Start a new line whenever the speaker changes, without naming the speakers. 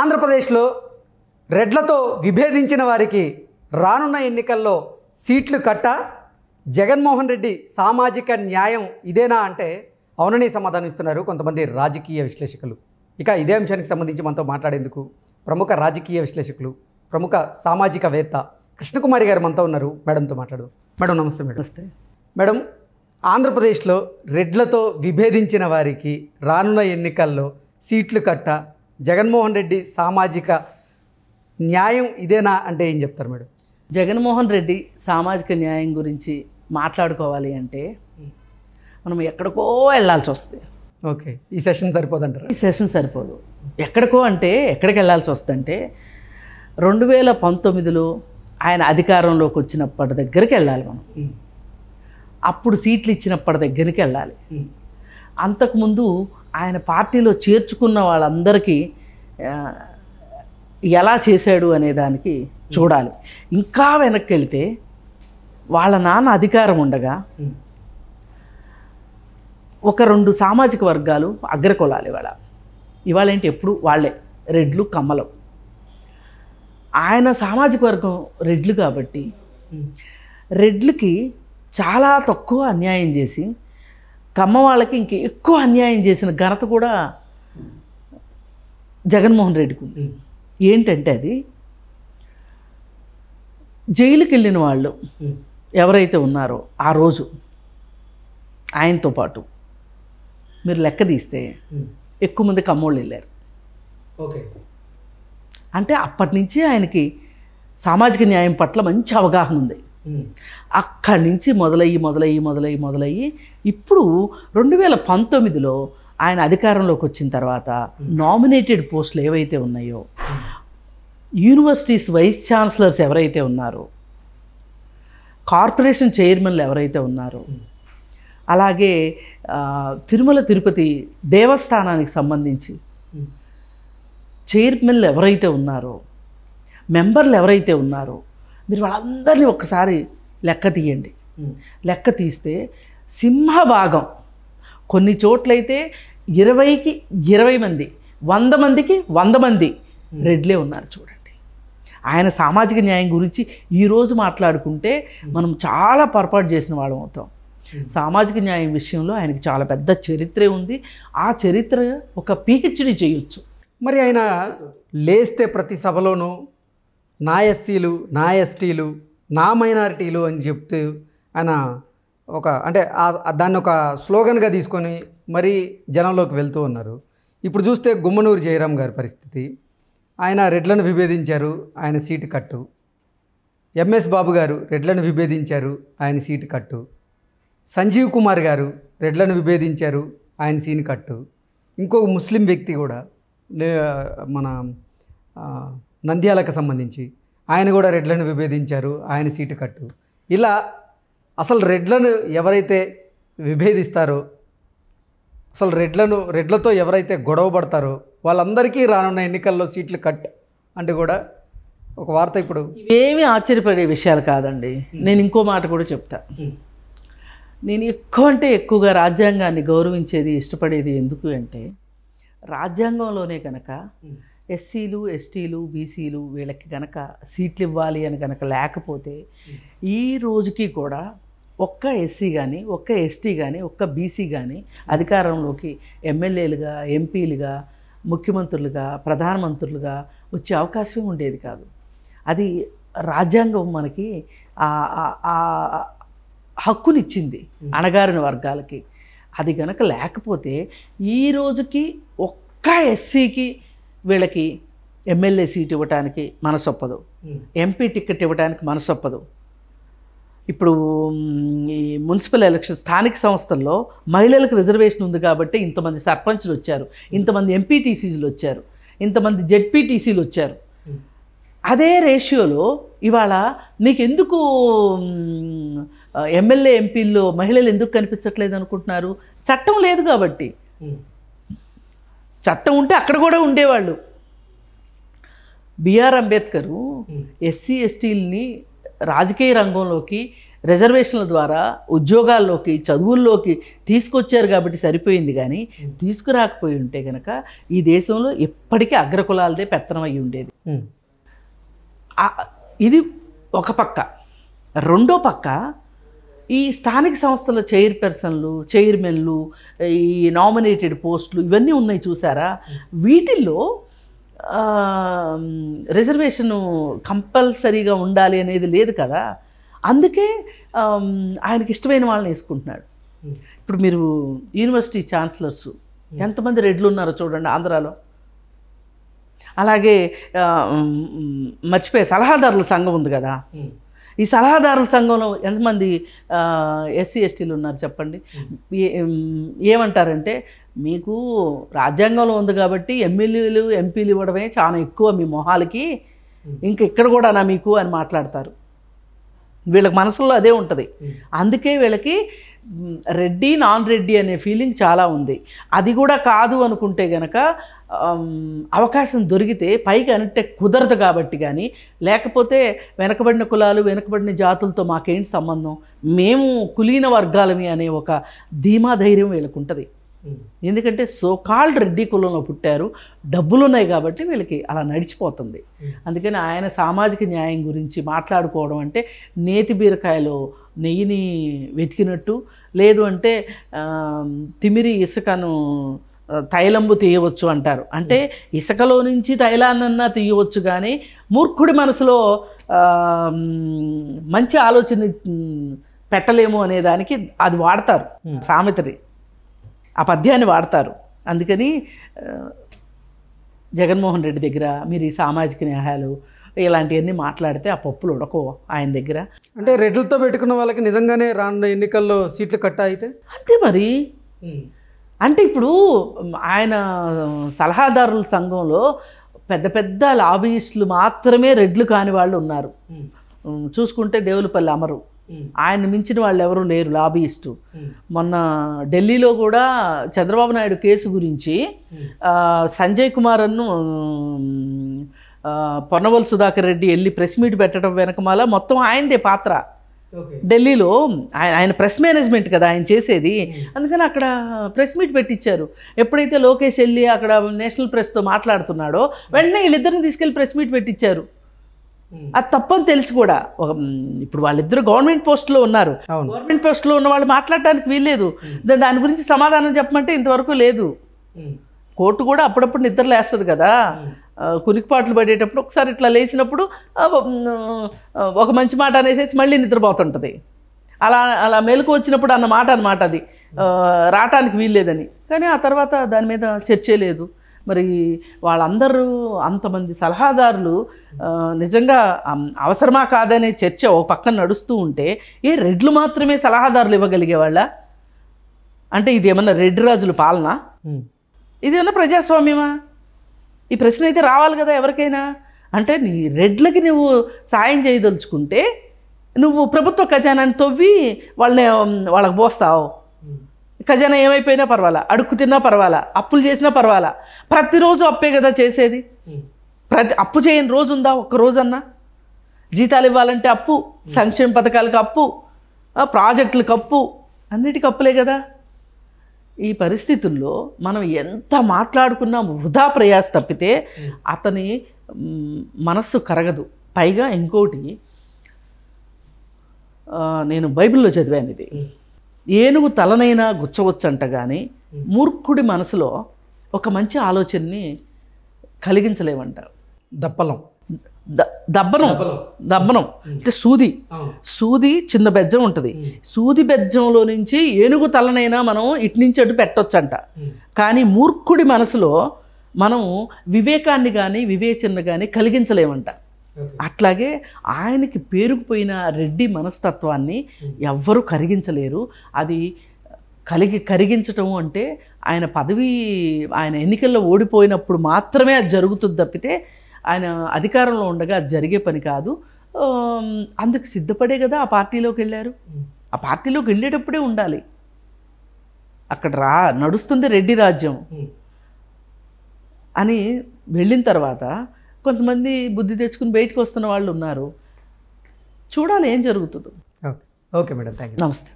ఆంధ్రప్రదేశ్లో రెడ్లతో విభేదించిన వారికి రానున్న ఎన్నికల్లో సీట్లు కట్ట జగన్మోహన్ రెడ్డి సామాజిక న్యాయం ఇదేనా అంటే అవునని సమాధానిస్తున్నారు ఇస్తున్నారు కొంతమంది రాజకీయ విశ్లేషకులు ఇక ఇదే అంశానికి సంబంధించి మనతో మాట్లాడేందుకు ప్రముఖ రాజకీయ విశ్లేషకులు ప్రముఖ సామాజికవేత్త కృష్ణకుమారి గారు మనతో ఉన్నారు మేడంతో మాట్లాడు మేడం నమస్తే మేడం నమస్తే మేడం ఆంధ్రప్రదేశ్లో రెడ్లతో విభేదించిన వారికి రానున్న ఎన్నికల్లో సీట్లు కట్ట జగన్మోహన్ రెడ్డి సామాజిక న్యాయం ఇదేనా అంటే ఏం చెప్తారు మేడం జగన్మోహన్ రెడ్డి
సామాజిక న్యాయం గురించి మాట్లాడుకోవాలి అంటే మనం ఎక్కడికో వెళ్ళాల్సి వస్తుంది
ఓకే ఈ సెషన్ సరిపోదు అంటారు ఈ సెషన్ సరిపోదు
ఎక్కడికో అంటే ఎక్కడికి వెళ్ళాల్సి వస్తుందంటే రెండు వేల పంతొమ్మిదిలో ఆయన అధికారంలోకి వచ్చినప్పటి దగ్గరికి వెళ్ళాలి మనం అప్పుడు సీట్లు ఇచ్చినప్పటి దగ్గరికి వెళ్ళాలి అంతకుముందు ఆయన పార్టీలో చేర్చుకున్న వాళ్ళందరికీ ఎలా చేశాడు అనే దానికి చూడాలి ఇంకా వెనక్కి వెళితే వాళ్ళ నాన్న అధికారం ఉండగా ఒక రెండు సామాజిక వర్గాలు అగ్రకులాలు ఇవాళ ఇవాళ ఏంటి ఎప్పుడు వాళ్ళే రెడ్లు కమ్మలం ఆయన సామాజిక వర్గం రెడ్లు కాబట్టి రెడ్లకి చాలా తక్కువ అన్యాయం చేసి కమ్మ వాళ్ళకి ఇంక ఎక్కువ అన్యాయం చేసిన ఘనత కూడా జగన్మోహన్ రెడ్డికి ఉంది ఏంటంటే అది జైలుకి వెళ్ళిన వాళ్ళు ఎవరైతే ఉన్నారో ఆ రోజు ఆయనతో పాటు మీరు లెక్క తీస్తే ఎక్కువ మంది కమ్మోళ్ళు వెళ్ళారు ఓకే అంటే అప్పటి నుంచి ఆయనకి సామాజిక న్యాయం పట్ల మంచి అవగాహన ఉంది అక్కడి నుంచి మొదలయ్యి మొదలయ్యి మొదలయ్యి మొదలయ్యి ఇప్పుడు రెండు వేల పంతొమ్మిదిలో ఆయన అధికారంలోకి వచ్చిన తర్వాత నామినేటెడ్ పోస్టులు ఏవైతే ఉన్నాయో యూనివర్సిటీస్ వైస్ ఛాన్సలర్స్ ఎవరైతే ఉన్నారో కార్పొరేషన్ చైర్మన్లు ఎవరైతే ఉన్నారో అలాగే తిరుమల తిరుపతి దేవస్థానానికి సంబంధించి చైర్మన్లు ఎవరైతే ఉన్నారో మెంబర్లు ఎవరైతే ఉన్నారో మీరు వాళ్ళందరినీ ఒక్కసారి లెక్క తీయండి లెక్క తీస్తే సింహ భాగం కొన్ని చోట్లయితే ఇరవైకి ఇరవై మంది వంద మందికి వంద మంది రెడ్లే ఉన్నారు చూడండి ఆయన సామాజిక న్యాయం గురించి ఈరోజు మాట్లాడుకుంటే మనం చాలా పొరపాటు చేసిన వాళ్ళం అవుతాం సామాజిక న్యాయం విషయంలో ఆయనకి చాలా
పెద్ద చరిత్రే ఉంది ఆ చరిత్ర ఒక పిహెచ్డి చేయొచ్చు మరి ఆయన లేస్తే ప్రతి సభలోనూ నా ఎస్సీలు నా ఎస్టీలు నా మైనారిటీలు అని చెప్తూ ఆయన ఒక అంటే దాన్ని ఒక స్లోగన్గా తీసుకొని మరీ జనంలోకి వెళ్తూ ఉన్నారు ఇప్పుడు చూస్తే గుమ్మనూరు జయరాం గారి పరిస్థితి ఆయన రెడ్లను విభేదించారు ఆయన సీటు కట్టు ఎంఎస్ బాబు గారు రెడ్లను విభేదించారు ఆయన సీటు కట్టు సంజీవ్ కుమార్ గారు రెడ్లను విభేదించారు ఆయన సీని కట్టు ఇంకొక ముస్లిం వ్యక్తి కూడా మన నంద్యాలకు సంబంధించి ఆయన కూడా రెడ్లను విభేదించారు ఆయన సీటు కట్టు ఇలా అసలు రెడ్లను ఎవరైతే విభేదిస్తారో అసలు రెడ్లను రెడ్లతో ఎవరైతే గొడవ పడతారో వాళ్ళందరికీ రానున్న ఎన్నికల్లో సీట్లు కట్ అంటే కూడా ఒక వార్త ఇప్పుడు
ఇవేమి ఆశ్చర్యపడే విషయాలు కాదండి hmm. నేను ఇంకో మాట కూడా చెప్తా hmm. నేను ఎక్కువ అంటే ఎక్కువగా రాజ్యాంగాన్ని గౌరవించేది ఇష్టపడేది ఎందుకు అంటే రాజ్యాంగంలోనే కనుక hmm. ఎస్సీలు ఎస్టీలు బీసీలు వీళ్ళకి గనక సీట్లు ఇవ్వాలి అని గనక లేకపోతే ఈ రోజుకి కూడా ఒక్క ఎస్సీ కానీ ఒక్క ఎస్టీ కానీ ఒక్క బీసీ కానీ అధికారంలోకి ఎమ్మెల్యేలుగా ఎంపీలుగా ముఖ్యమంత్రులుగా ప్రధానమంత్రులుగా వచ్చే అవకాశం ఉండేది కాదు అది రాజ్యాంగం మనకి హక్కునిచ్చింది అణగారిన వర్గాలకి అది గనక లేకపోతే ఈ రోజుకి ఒక్క ఎస్సీకి వీళ్ళకి ఎమ్మెల్యే సీట్ ఇవ్వటానికి మనసొప్పదు ఎంపీ టికెట్ ఇవ్వడానికి మనసొప్పదు ఇప్పుడు ఈ మున్సిపల్ ఎలక్షన్ స్థానిక సంస్థల్లో మహిళలకు రిజర్వేషన్ ఉంది కాబట్టి ఇంతమంది సర్పంచ్లు వచ్చారు ఇంతమంది ఎంపీటీసీలు వచ్చారు ఇంతమంది జెడ్పీటీసీలు వచ్చారు అదే రేషియోలో ఇవాళ మీకు ఎందుకు ఎమ్మెల్యే ఎంపీల్లో మహిళలు ఎందుకు కనిపించట్లేదు అనుకుంటున్నారు చట్టం లేదు కాబట్టి చట్టం ఉంటే అక్కడ కూడా ఉండేవాళ్ళు బిఆర్ అంబేద్కరు ఎస్సీ ఎస్టీల్ని రాజకీయ రంగంలోకి రిజర్వేషన్ల ద్వారా ఉద్యోగాల్లోకి చదువుల్లోకి తీసుకొచ్చారు కాబట్టి సరిపోయింది కానీ తీసుకురాకపోయి ఉంటే కనుక ఈ దేశంలో ఎప్పటికీ అగ్రకులాలదే పెత్తనం అయి ఉండేది ఇది ఒక పక్క రెండో పక్క ఈ స్థానిక సంస్థల చైర్పర్సన్లు చైర్మన్లు ఈ నామినేటెడ్ పోస్టులు ఇవన్నీ ఉన్నాయి చూసారా వీటిల్లో రిజర్వేషను కంపల్సరీగా ఉండాలి అనేది లేదు కదా అందుకే ఆయనకి ఇష్టమైన వాళ్ళని వేసుకుంటున్నాడు ఇప్పుడు మీరు యూనివర్సిటీ ఛాన్సలర్స్ ఎంతమంది రెడ్లు ఉన్నారో చూడండి ఆంధ్రాలో అలాగే మర్చిపోయే సలహాదారుల సంఘం ఉంది కదా ఈ సలహాదారుల సంఘంలో ఎంతమంది ఎస్సీ ఎస్టీలు ఉన్నారు చెప్పండి ఏమంటారంటే మీకు రాజ్యాంగంలో ఉంది కాబట్టి ఎమ్మెల్యేలు ఎంపీలు ఇవ్వడమే చాలా ఎక్కువ మీ మొహాలకి ఇంక ఇక్కడ కూడానా మీకు అని మాట్లాడతారు వీళ్ళకి మనసులో అదే ఉంటుంది అందుకే వీళ్ళకి రెడ్డి నాన్ రెడ్డి అనే ఫీలింగ్ చాలా ఉంది అది కూడా కాదు అనుకుంటే గనక అవకాశం దొరికితే పైకి అంటే కుదరదు కాబట్టి కానీ లేకపోతే వెనకబడిన కులాలు వెనకబడిన జాతులతో మాకేంటి సంబంధం మేము కులీన వర్గాలమి అనే ఒక ధీమా ధైర్యం వీళ్ళకు ఉంటుంది Hmm. ఎందుకంటే సో కాల్డ్ రెడ్డి కులంలో పుట్టారు డబ్బులు ఉన్నాయి కాబట్టి వీళ్ళకి అలా నడిచిపోతుంది hmm. అందుకని ఆయన సామాజిక న్యాయం గురించి మాట్లాడుకోవడం అంటే నేతి బీరకాయలో నెయ్యిని వెతికినట్టు లేదు అంటే తిమిరి ఇసుకను తైలంబు తీయవచ్చు అంటారు అంటే hmm. ఇసుకలో నుంచి తైలాన్నన్నా తీయవచ్చు కానీ మూర్ఖుడి మనసులో మంచి ఆలోచన పెట్టలేము అనేదానికి అది వాడతారు సామెతని ఆ పద్యాన్ని వాడతారు అందుకని జగన్మోహన్ రెడ్డి దగ్గర మీరు ఈ సామాజిక న్యాయాలు ఇలాంటివన్నీ మాట్లాడితే ఆ పప్పులు ఉడకవు ఆయన దగ్గర అంటే
రెడ్లతో పెట్టుకున్న వాళ్ళకి నిజంగానే రాను ఎన్నికల్లో సీట్లు కట్ట అయితే అంతే మరి అంటే ఇప్పుడు ఆయన సలహాదారుల సంఘంలో పెద్ద
పెద్ద లాబీయిస్టులు మాత్రమే రెడ్లు కాని వాళ్ళు ఉన్నారు చూసుకుంటే దేవులపల్లి అమరు ఆయన మించిన వాళ్ళు ఎవరు లేరు లాబీయిస్టు మొన్న ఢిల్లీలో కూడా చంద్రబాబు నాయుడు కేసు గురించి సంజయ్ కుమార్ అన్ను పొన్నవల్ సుధాకర్ రెడ్డి వెళ్ళి ప్రెస్ మీట్ పెట్టడం వెనకమాల మొత్తం ఆయనదే పాత్ర ఢిల్లీలో ఆయన ఆయన ప్రెస్ మేనేజ్మెంట్ కదా ఆయన చేసేది అందుకని అక్కడ ప్రెస్ మీట్ పెట్టించారు ఎప్పుడైతే లోకేష్ వెళ్ళి అక్కడ నేషనల్ ప్రెస్తో మాట్లాడుతున్నాడో వెంటనే వీళ్ళిద్దరిని తీసుకెళ్ళి ప్రెస్ మీట్ పెట్టించారు Hmm. అది తప్పని తెలుసు కూడా ఇప్పుడు వాళ్ళిద్దరు గవర్నమెంట్ పోస్ట్లో ఉన్నారు గవర్నమెంట్ పోస్ట్లో ఉన్న వాళ్ళు మాట్లాడటానికి వీల్లేదు hmm. దాని గురించి సమాధానం చెప్పమంటే ఇంతవరకు లేదు hmm. కోర్టు కూడా అప్పుడప్పుడు నిద్ర లేస్తుంది కదా కునికిపాట్లు పడేటప్పుడు ఒకసారి ఇట్లా లేచినప్పుడు ఒక మంచి మాట అనేసేసి మళ్ళీ నిద్రపోతుంటుంది అలా అలా మెలకు వచ్చినప్పుడు అన్న మాట అనమాట అది రావటానికి వీల్లేదని కానీ ఆ తర్వాత దాని మీద చర్చే లేదు మరి వాళ్ళందరూ అంతమంది సలహాదారులు నిజంగా అవసరమా కాదనే చర్చ ఓ పక్కన నడుస్తూ ఉంటే ఏ రెడ్లు మాత్రమే సలహాదారులు ఇవ్వగలిగేవాళ్ళ అంటే ఇది ఏమన్నా రెడ్డి రాజుల పాలన ఇదేమన్నా ప్రజాస్వామ్యమా ఈ ప్రశ్న అయితే రావాలి కదా ఎవరికైనా అంటే నీ రెడ్లకి నువ్వు సాయం చేయదలుచుకుంటే నువ్వు ప్రభుత్వ ఖజానాన్ని తవ్వి వాళ్ళని వాళ్ళకి పోస్తావు ఖజానా ఏమైపోయినా పర్వాలా అడుక్కు తిన్నా పర్వాలా అప్పులు చేసినా పర్వాలా ప్రతిరోజు అప్పే కదా చేసేది ప్రతి అప్పు చేయని రోజు ఉందా ఒక్కరోజన్నా జీతాలు ఇవ్వాలంటే అప్పు సంక్షేమ పథకాలకు అప్పు ప్రాజెక్టులకు అప్పు అన్నిటికీ అప్పులే కదా ఈ పరిస్థితుల్లో మనం ఎంత మాట్లాడుకున్నా వృధా ప్రయాస తప్పితే అతని మనస్సు కరగదు పైగా ఇంకోటి నేను బైబిల్లో చదివాను ఇది ఏనుగు తలనైనా గుచ్చవచ్చంట కానీ మూర్ఖుడి మనసులో ఒక మంచి ఆలోచనని కలిగించలేమంట దప్పలం దబ్బనం దబ్బనం అంటే సూది సూది చిన్న బెజ్జం ఉంటుంది సూది బెజ్జంలో నుంచి ఏనుగు తలనైనా మనం ఇటు నుంచి అటు పెట్టొచ్చంట కానీ మూర్ఖుడి మనసులో మనం వివేకాన్ని కానీ వివేచనను కానీ కలిగించలేమంట అట్లాగే ఆయనకి పేరుకుపోయిన రెడ్డి మనస్తత్వాన్ని ఎవ్వరూ కరిగించలేరు అది కలిగి కరిగించటం అంటే ఆయన పదవి ఆయన ఎన్నికల్లో ఓడిపోయినప్పుడు మాత్రమే అది జరుగుతుంది తప్పితే ఆయన అధికారంలో ఉండగా అది జరిగే పని కాదు అందుకు సిద్ధపడే కదా ఆ పార్టీలోకి వెళ్ళారు ఆ పార్టీలోకి వెళ్ళేటప్పుడే ఉండాలి అక్కడ రా నడుస్తుంది రెడ్డి రాజ్యం అని వెళ్ళిన తర్వాత కొంతమంది బుద్ధి తెచ్చుకుని బయటకు వస్తున్న వాళ్ళు ఉన్నారు చూడాలి ఏం జరుగుతుందో
ఓకే మేడం థ్యాంక్ యూ నమస్తే